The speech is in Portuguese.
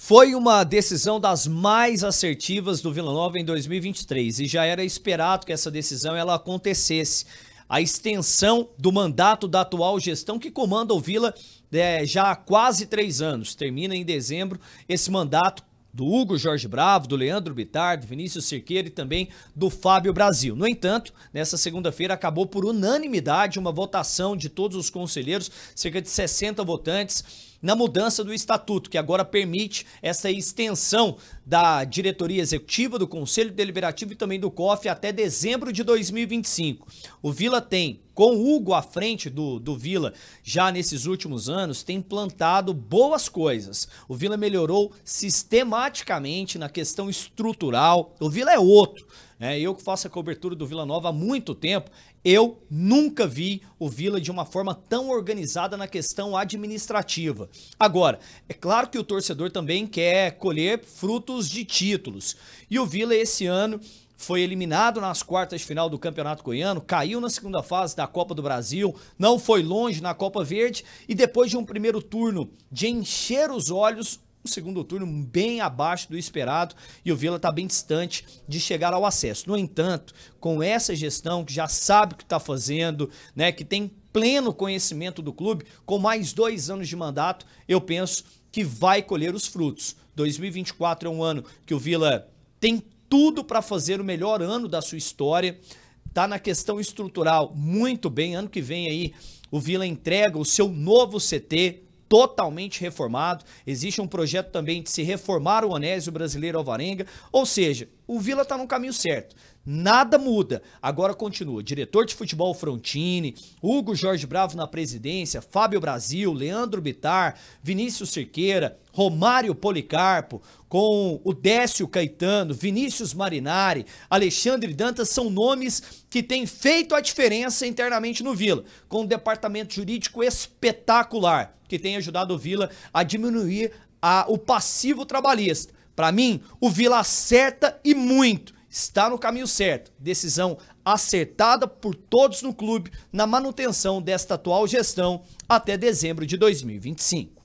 Foi uma decisão das mais assertivas do Vila Nova em 2023 e já era esperado que essa decisão ela acontecesse. A extensão do mandato da atual gestão que comanda o Vila é, já há quase três anos, termina em dezembro esse mandato do Hugo Jorge Bravo, do Leandro Bitar, do Vinícius Cerqueira e também do Fábio Brasil. No entanto, nessa segunda-feira acabou por unanimidade uma votação de todos os conselheiros, cerca de 60 votantes na mudança do estatuto, que agora permite essa extensão da diretoria executiva, do Conselho Deliberativo e também do COF até dezembro de 2025. O Vila tem, com o Hugo à frente do, do Vila, já nesses últimos anos, tem plantado boas coisas. O Vila melhorou sistematicamente na questão estrutural. O Vila é outro. Né? eu que faço a cobertura do Vila Nova há muito tempo, eu nunca vi o Vila de uma forma tão organizada na questão administrativa. Agora, é claro que o torcedor também quer colher frutos de títulos. E o Vila esse ano foi eliminado nas quartas de final do Campeonato Goiano, caiu na segunda fase da Copa do Brasil, não foi longe na Copa Verde e depois de um primeiro turno de encher os olhos, um segundo turno bem abaixo do esperado e o Vila está bem distante de chegar ao acesso. No entanto, com essa gestão que já sabe o que está fazendo, né, que tem pleno conhecimento do clube, com mais dois anos de mandato, eu penso que vai colher os frutos. 2024 é um ano que o Vila tem tudo para fazer o melhor ano da sua história. está na questão estrutural muito bem. Ano que vem aí o Vila entrega o seu novo CT, totalmente reformado. Existe um projeto também de se reformar o Onésio Brasileiro Alvarenga, ou seja, o Vila está no caminho certo. Nada muda. Agora continua. Diretor de futebol Frontini, Hugo Jorge Bravo na presidência, Fábio Brasil, Leandro Bitar, Vinícius Cerqueira, Romário Policarpo, com o Décio Caetano, Vinícius Marinari, Alexandre Dantas são nomes que têm feito a diferença internamente no Vila, com um departamento jurídico espetacular, que tem ajudado o Vila a diminuir a, o passivo trabalhista para mim, o Vila acerta e muito. Está no caminho certo. Decisão acertada por todos no clube na manutenção desta atual gestão até dezembro de 2025.